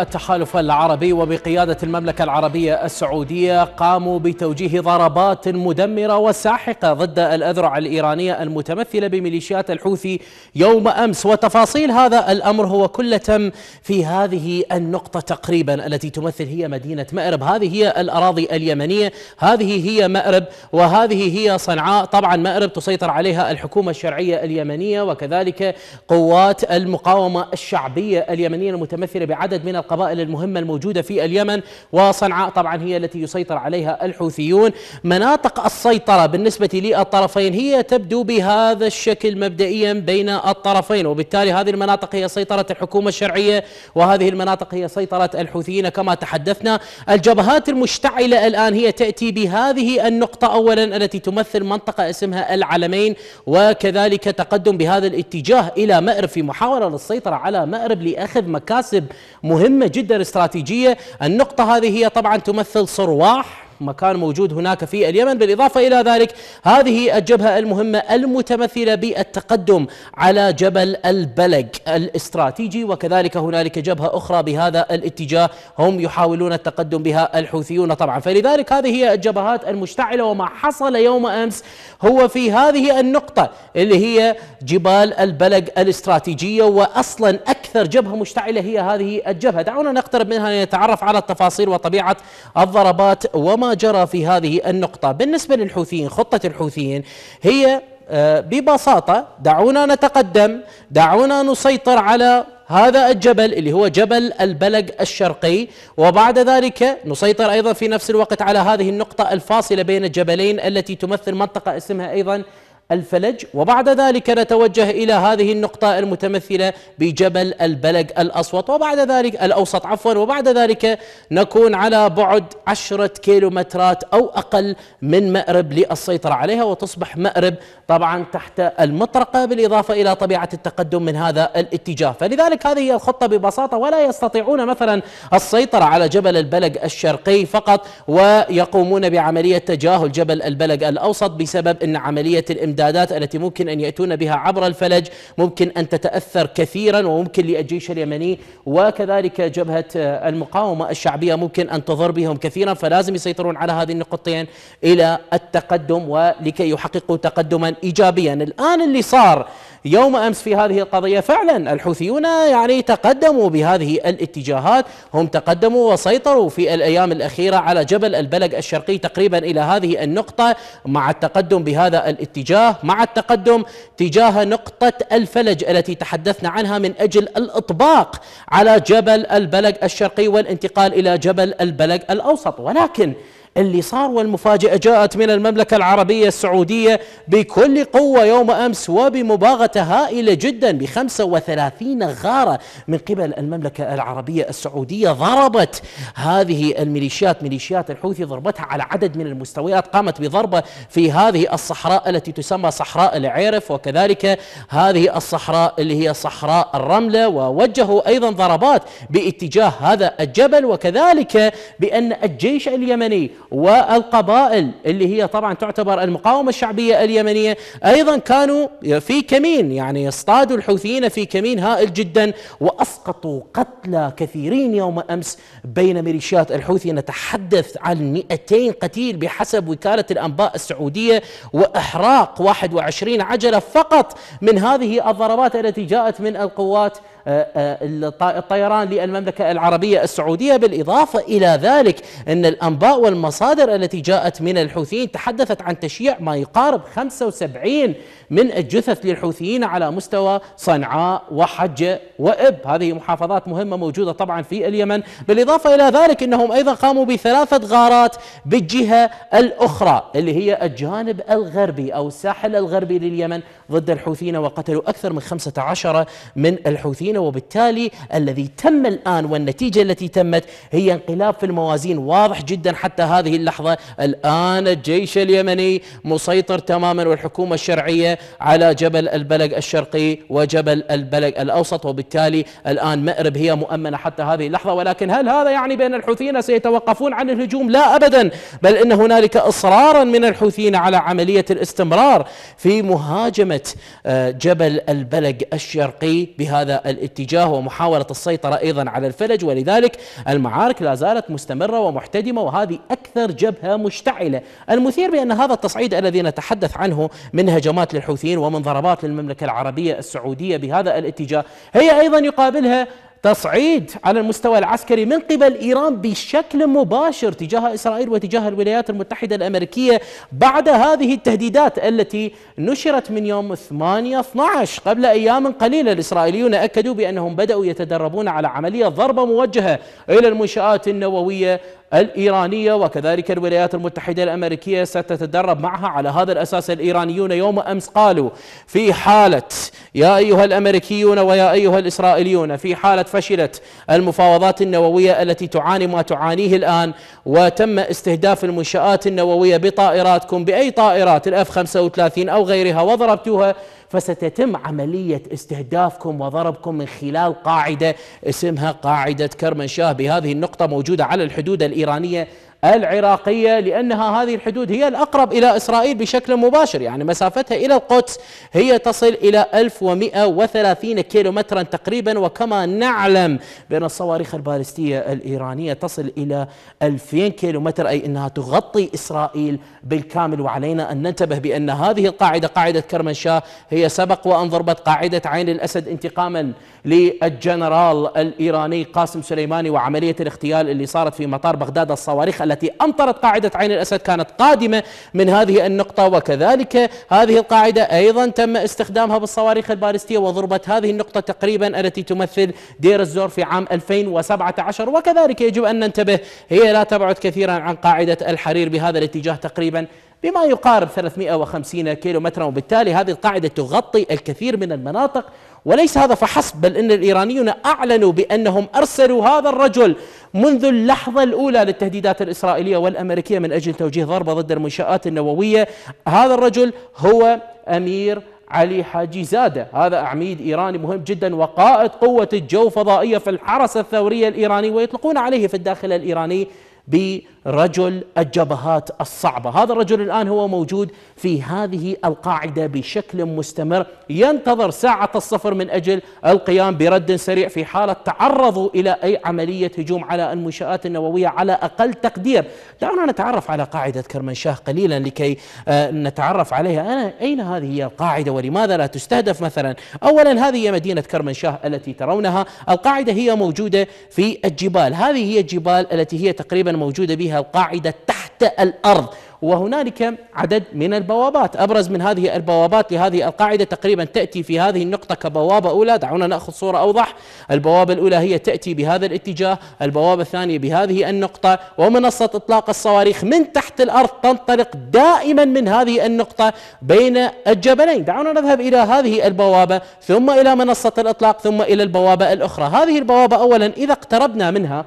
التحالف العربي وبقيادة المملكة العربية السعودية قاموا بتوجيه ضربات مدمرة وساحقة ضد الأذرع الإيرانية المتمثلة بميليشيات الحوثي يوم أمس وتفاصيل هذا الأمر هو كلة في هذه النقطة تقريبا التي تمثل هي مدينة مأرب هذه هي الأراضي اليمنية هذه هي مأرب وهذه هي صنعاء طبعا مأرب تسيطر عليها الحكومة الشرعية اليمنية وكذلك قوات المقاومة الشعبية اليمنية المتمثلة بعدد من القبائل المهمة الموجودة في اليمن وصنعاء طبعا هي التي يسيطر عليها الحوثيون مناطق السيطرة بالنسبة للطرفين هي تبدو بهذا الشكل مبدئيا بين الطرفين وبالتالي هذه المناطق هي سيطرة الحكومة الشرعية وهذه المناطق هي سيطرة الحوثيين كما تحدثنا الجبهات المشتعلة الآن هي تأتي بهذه النقطة أولا التي تمثل منطقة اسمها العلمين وكذلك تقدم بهذا الاتجاه إلى مأرب في محاولة للسيطرة على مأرب لأخذ مكاسب مهمة مهمة جدا استراتيجية النقطة هذه هي طبعا تمثل صرواح مكان موجود هناك في اليمن بالإضافة إلى ذلك هذه الجبهة المهمة المتمثلة بالتقدم على جبل البلق الاستراتيجي وكذلك هنالك جبهة أخرى بهذا الاتجاه هم يحاولون التقدم بها الحوثيون طبعا فلذلك هذه هي الجبهات المشتعلة وما حصل يوم أمس هو في هذه النقطة اللي هي جبال البلق الاستراتيجية وأصلا أكثر أكثر جبهة مشتعلة هي هذه الجبهة دعونا نقترب منها لنتعرف على التفاصيل وطبيعة الضربات وما جرى في هذه النقطة بالنسبة للحوثيين خطة الحوثيين هي آه، ببساطة دعونا نتقدم دعونا نسيطر على هذا الجبل اللي هو جبل البلق الشرقي وبعد ذلك نسيطر أيضا في نفس الوقت على هذه النقطة الفاصلة بين الجبلين التي تمثل منطقة اسمها أيضا الفلج وبعد ذلك نتوجه إلى هذه النقطة المتمثلة بجبل البلق الأسوط وبعد ذلك الأوسط عفوا وبعد ذلك نكون على بعد عشرة كيلومترات أو أقل من مأرب للسيطرة عليها وتصبح مأرب طبعا تحت المطرقة بالإضافة إلى طبيعة التقدم من هذا الاتجاه فلذلك هذه هي الخطة ببساطة ولا يستطيعون مثلا السيطرة على جبل البلق الشرقي فقط ويقومون بعملية تجاهل جبل البلق الأوسط بسبب أن عملية الإمداد الامدادات التي ممكن ان ياتون بها عبر الفلج ممكن ان تتاثر كثيرا وممكن للجيش اليمني وكذلك جبهه آه، المقاومه الشعبيه ممكن ان تضر بهم كثيرا فلازم يسيطرون على هذه النقطتين الى التقدم ولكي يحققوا تقدما ايجابيا الان اللي صار يوم امس في هذه القضيه فعلا الحوثيون يعني تقدموا بهذه الاتجاهات هم تقدموا وسيطروا في الايام الاخيره على جبل البلق الشرقي تقريبا الى هذه النقطه مع التقدم بهذا الاتجاه الله مع التقدم تجاه نقطة الفلج التي تحدثنا عنها من أجل الإطباق على جبل البلق الشرقي والانتقال إلى جبل البلق الأوسط ولكن اللي صار والمفاجأة جاءت من المملكة العربية السعودية بكل قوة يوم أمس وبمباغتة هائلة جدا ب 35 غارة من قبل المملكة العربية السعودية ضربت هذه الميليشيات ميليشيات الحوثي ضربتها على عدد من المستويات قامت بضربة في هذه الصحراء التي تسمى صحراء العيرف وكذلك هذه الصحراء اللي هي صحراء الرملة ووجهوا أيضا ضربات باتجاه هذا الجبل وكذلك بأن الجيش اليمني والقبائل اللي هي طبعا تعتبر المقاومة الشعبية اليمنية أيضا كانوا في كمين يعني اصطادوا الحوثيين في كمين هائل جدا وأسقطوا قتلى كثيرين يوم أمس بين ميليشيات الحوثي نتحدث عن 200 قتيل بحسب وكالة الأنباء السعودية وإحراق 21 عجلة فقط من هذه الضربات التي جاءت من القوات آه، آه، الطيران للمملكة العربية السعودية بالإضافة إلى ذلك أن الأنباء والمصادر التي جاءت من الحوثيين تحدثت عن تشييع ما يقارب 75 من الجثث للحوثيين على مستوى صنعاء وحجة وإب هذه محافظات مهمة موجودة طبعا في اليمن بالإضافة إلى ذلك أنهم أيضا قاموا بثلاثة غارات بالجهة الأخرى اللي هي الجانب الغربي أو الساحل الغربي لليمن ضد الحوثيين وقتلوا أكثر من 15 من الحوثيين وبالتالي الذي تم الآن والنتيجة التي تمت هي انقلاب في الموازين واضح جدا حتى هذه اللحظة الآن الجيش اليمني مسيطر تماما والحكومة الشرعية على جبل البلق الشرقي وجبل البلق الأوسط وبالتالي الآن مأرب هي مؤمنة حتى هذه اللحظة ولكن هل هذا يعني بأن الحوثيين سيتوقفون عن الهجوم لا أبدا بل إن هنالك إصرارا من الحوثيين على عملية الاستمرار في مهاجمة آه، جبل البلق الشرقي بهذا الاتجاه ومحاولة السيطرة أيضا على الفلج ولذلك المعارك لا زالت مستمرة ومحتدمة وهذه أكثر جبهة مشتعلة المثير بأن هذا التصعيد الذي نتحدث عنه من هجمات الحوثيين ومن ضربات للمملكة العربية السعودية بهذا الاتجاه هي أيضا يقابلها تصعيد على المستوى العسكري من قبل ايران بشكل مباشر تجاه اسرائيل وتجاه الولايات المتحده الامريكيه بعد هذه التهديدات التي نشرت من يوم 8 12 قبل ايام قليله الاسرائيليون اكدوا بانهم بداوا يتدربون على عمليه ضربه موجهه الى المنشات النوويه الإيرانية وكذلك الولايات المتحدة الأمريكية ستتدرب معها على هذا الأساس الإيرانيون يوم أمس قالوا في حالة يا أيها الأمريكيون ويا أيها الإسرائيليون في حالة فشلت المفاوضات النووية التي تعاني ما تعانيه الآن وتم استهداف المنشآت النووية بطائراتكم بأي طائرات الأف 35 أو غيرها وضربتوها فستتم عملية استهدافكم وضربكم من خلال قاعدة اسمها قاعدة كرمنشاه بهذه النقطة موجودة على الحدود الإيرانية العراقية لأنها هذه الحدود هي الأقرب إلى إسرائيل بشكل مباشر يعني مسافتها إلى القدس هي تصل إلى 1130 كيلومترا تقريبا وكما نعلم بأن الصواريخ البالستية الإيرانية تصل إلى 2000 كيلومتر أي أنها تغطي إسرائيل بالكامل وعلينا أن ننتبه بأن هذه القاعدة قاعدة كرمنشاه هي سبق وأن ضربت قاعدة عين الأسد انتقاما للجنرال الإيراني قاسم سليماني وعملية الاغتيال اللي صارت في مطار بغداد الصواريخ التي أمطرت قاعدة عين الأسد كانت قادمة من هذه النقطة وكذلك هذه القاعدة أيضا تم استخدامها بالصواريخ البالستية وضربت هذه النقطة تقريبا التي تمثل دير الزور في عام 2017 وكذلك يجب أن ننتبه هي لا تبعد كثيرا عن قاعدة الحرير بهذا الاتجاه تقريبا بما يقارب 350 كيلومترا وبالتالي هذه القاعدة تغطي الكثير من المناطق وليس هذا فحسب بل ان الايرانيون اعلنوا بانهم ارسلوا هذا الرجل منذ اللحظه الاولى للتهديدات الاسرائيليه والامريكيه من اجل توجيه ضربه ضد المنشات النوويه، هذا الرجل هو امير علي حاجي زاده، هذا عميد ايراني مهم جدا وقائد قوه الجو فضائيه في الحرس الثوريه الايراني ويطلقون عليه في الداخل الايراني برجل الجبهات الصعبه، هذا الرجل الان هو موجود في هذه القاعده بشكل مستمر، ينتظر ساعه الصفر من اجل القيام برد سريع في حاله تعرضوا الى اي عمليه هجوم على المنشات النوويه على اقل تقدير، دعونا نتعرف على قاعده كرمنشاه قليلا لكي آه، نتعرف عليها، انا اين هذه هي القاعده ولماذا لا تستهدف مثلا؟ اولا هذه هي مدينه كرمنشاه التي ترونها، القاعده هي موجوده في الجبال، هذه هي الجبال التي هي تقريبا موجودة بها القاعدة تحت الأرض وهنالك عدد من البوابات أبرز من هذه البوابات لهذه القاعدة تقريبا تأتي في هذه النقطة كبوابة أولى دعونا نأخذ صورة أوضح البوابة الأولى هي تأتي بهذا الاتجاه البوابة الثانية بهذه النقطة ومنصة إطلاق الصواريخ من تحت الأرض تنطلق دائما من هذه النقطة بين الجبلين دعونا نذهب إلى هذه البوابة ثم إلى منصة الإطلاق ثم إلى البوابة الأخرى هذه البوابة أولا إذا اقتربنا منها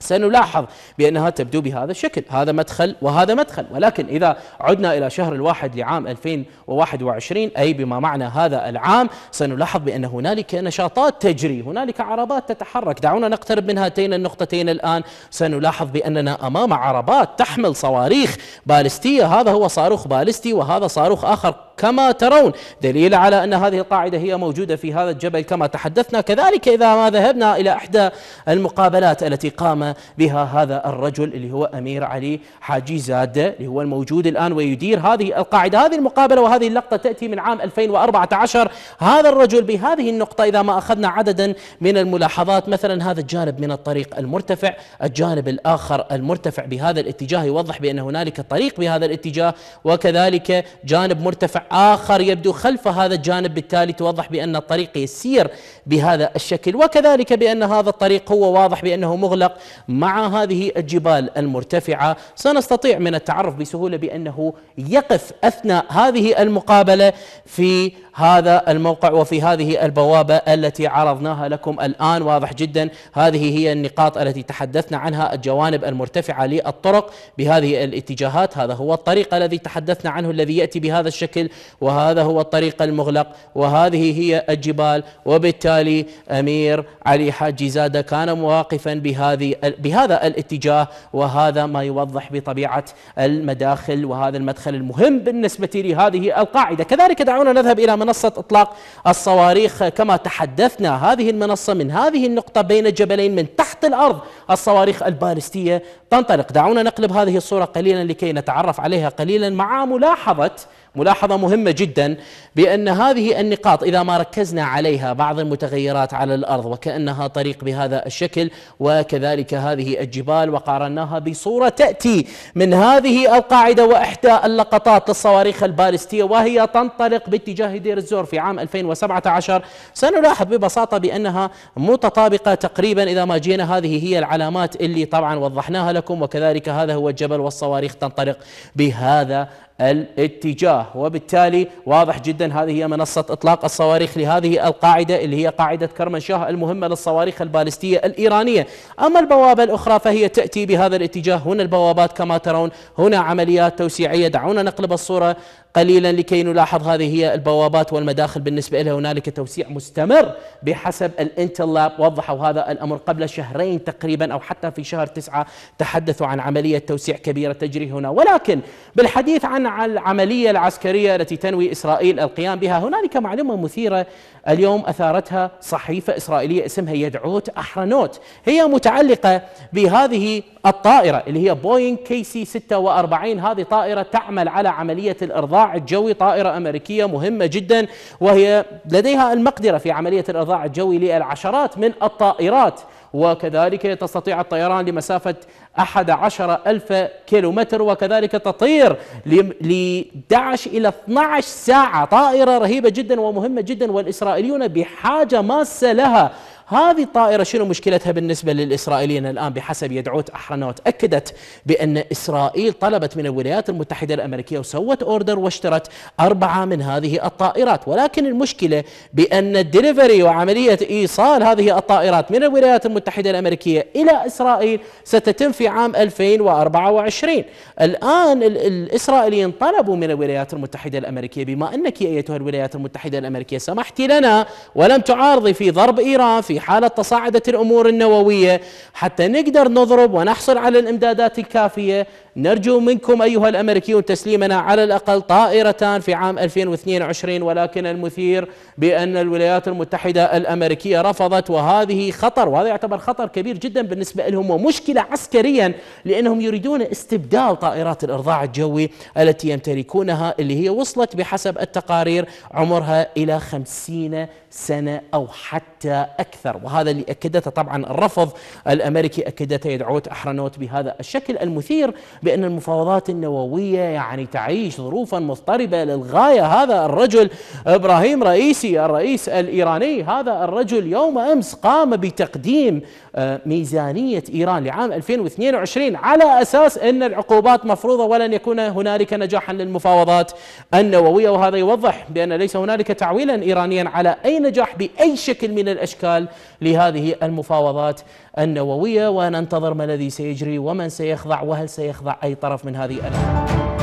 سنلاحظ بأنها تبدو بهذا الشكل هذا مدخل وهذا مدخل ولكن إذا عدنا إلى شهر الواحد لعام 2021 أي بما معنى هذا العام سنلاحظ بأن هنالك نشاطات تجري هنالك عربات تتحرك دعونا نقترب من هاتين النقطتين الآن سنلاحظ بأننا أمام عربات تحمل صواريخ بالستية هذا هو صاروخ بالستي وهذا صاروخ آخر كما ترون دليل على أن هذه القاعدة هي موجودة في هذا الجبل كما تحدثنا كذلك إذا ما ذهبنا إلى إحدى المقابلات التي قام بها هذا الرجل اللي هو أمير علي حاجي زادة اللي هو الموجود الآن ويدير هذه القاعدة هذه المقابلة وهذه اللقطة تأتي من عام 2014 هذا الرجل بهذه النقطة إذا ما أخذنا عددا من الملاحظات مثلا هذا الجانب من الطريق المرتفع الجانب الآخر المرتفع بهذا الاتجاه يوضح بأن هنالك طريق بهذا الاتجاه وكذلك جانب مرتفع آخر يبدو خلف هذا الجانب بالتالي توضح بأن الطريق يسير بهذا الشكل وكذلك بأن هذا الطريق هو واضح بأنه مغلق مع هذه الجبال المرتفعة سنستطيع من التعرف بسهولة بأنه يقف أثناء هذه المقابلة في هذا الموقع وفي هذه البوابة التي عرضناها لكم الآن واضح جدا هذه هي النقاط التي تحدثنا عنها الجوانب المرتفعة للطرق بهذه الاتجاهات هذا هو الطريق الذي تحدثنا عنه الذي يأتي بهذا الشكل وهذا هو الطريق المغلق وهذه هي الجبال وبالتالي أمير علي حاج زادة كان مواقفا بهذه بهذا الاتجاه وهذا ما يوضح بطبيعة المداخل وهذا المدخل المهم بالنسبة لهذه القاعدة كذلك دعونا نذهب إلى منصة إطلاق الصواريخ كما تحدثنا هذه المنصة من هذه النقطة بين الجبلين من تحت الأرض الصواريخ البالستية تنطلق دعونا نقلب هذه الصورة قليلا لكي نتعرف عليها قليلا مع ملاحظة ملاحظة مهمة جدا بأن هذه النقاط إذا ما ركزنا عليها بعض المتغيرات على الأرض وكأنها طريق بهذا الشكل وكذلك هذه الجبال وقارناها بصورة تأتي من هذه القاعدة وإحدى اللقطات للصواريخ البالستية وهي تنطلق باتجاه دير الزور في عام 2017 سنلاحظ ببساطة بأنها متطابقة تقريبا إذا ما جينا هذه هي العلامات اللي طبعا وضحناها لكم وكذلك هذا هو الجبل والصواريخ تنطلق بهذا الاتجاه وبالتالي واضح جدا هذه هي منصة إطلاق الصواريخ لهذه القاعدة اللي هي قاعدة كرمنشاه المهمة للصواريخ البالستية الإيرانية أما البوابة الأخرى فهي تأتي بهذا الاتجاه هنا البوابات كما ترون هنا عمليات توسيعية دعونا نقلب الصورة قليلا لكي نلاحظ هذه هي البوابات والمداخل بالنسبة لها هنالك توسيع مستمر بحسب الانتل لاب وضحوا هذا الأمر قبل شهرين تقريبا أو حتى في شهر تسعة تحدثوا عن عملية توسيع كبيرة تجري هنا ولكن بالحديث عن العملية العسكرية التي تنوي إسرائيل القيام بها هنالك معلومة مثيرة اليوم أثارتها صحيفة إسرائيلية اسمها يدعوت أحرنوت هي متعلقة بهذه الطائرة اللي هي بوينغ كي سي 46 هذه طائرة تعمل على عملية الإرضاء الإرضاع الجوي طائرة أمريكية مهمة جدا وهي لديها المقدرة في عملية الإرضاع الجوي للعشرات من الطائرات وكذلك تستطيع الطيران لمسافة أحد عشر ألف كيلومتر وكذلك تطير ل 11 إلى 12 ساعة طائرة رهيبة جدا ومهمة جدا والإسرائيليون بحاجة ماسة لها هذه الطائرة شنو مشكلتها بالنسبة للإسرائيليين الآن بحسب يدعوت أحرنوت أكدت بأن إسرائيل طلبت من الولايات المتحدة الأمريكية وسوت أوردر واشترت أربعة من هذه الطائرات ولكن المشكلة بأن الدليفري وعملية إيصال هذه الطائرات من الولايات المتحدة الأمريكية إلى إسرائيل ستتم في عام 2024 الآن الإسرائيليين طلبوا من الولايات المتحدة الأمريكية بما أنك أيتها الولايات المتحدة الأمريكية سمحت لنا ولم تعارضي في ضرب إيران في في حالة تصاعدت الأمور النووية حتى نقدر نضرب ونحصل على الإمدادات الكافية نرجو منكم أيها الأمريكيون تسليمنا على الأقل طائرتان في عام 2022 ولكن المثير بأن الولايات المتحدة الأمريكية رفضت وهذه خطر وهذا يعتبر خطر كبير جدا بالنسبة لهم ومشكلة عسكريا لأنهم يريدون استبدال طائرات الإرضاع الجوي التي يمتلكونها اللي هي وصلت بحسب التقارير عمرها إلى خمسين سنة أو حتى حتى أكثر وهذا اللي أكدته طبعا الرفض الأمريكي أكدته يدعوت أحرنوت بهذا الشكل المثير بأن المفاوضات النووية يعني تعيش ظروفا مضطربة للغاية هذا الرجل إبراهيم رئيسي الرئيس الإيراني هذا الرجل يوم أمس قام بتقديم آه، ميزانية إيران لعام 2022 على أساس أن العقوبات مفروضة ولن يكون هنالك نجاحا للمفاوضات النووية وهذا يوضح بأن ليس هنالك تعويلا إيرانيا على أي نجاح بأي شكل من الأشكال لهذه المفاوضات النووية وننتظر ما الذي سيجري ومن سيخضع وهل سيخضع أي طرف من هذه الأشكال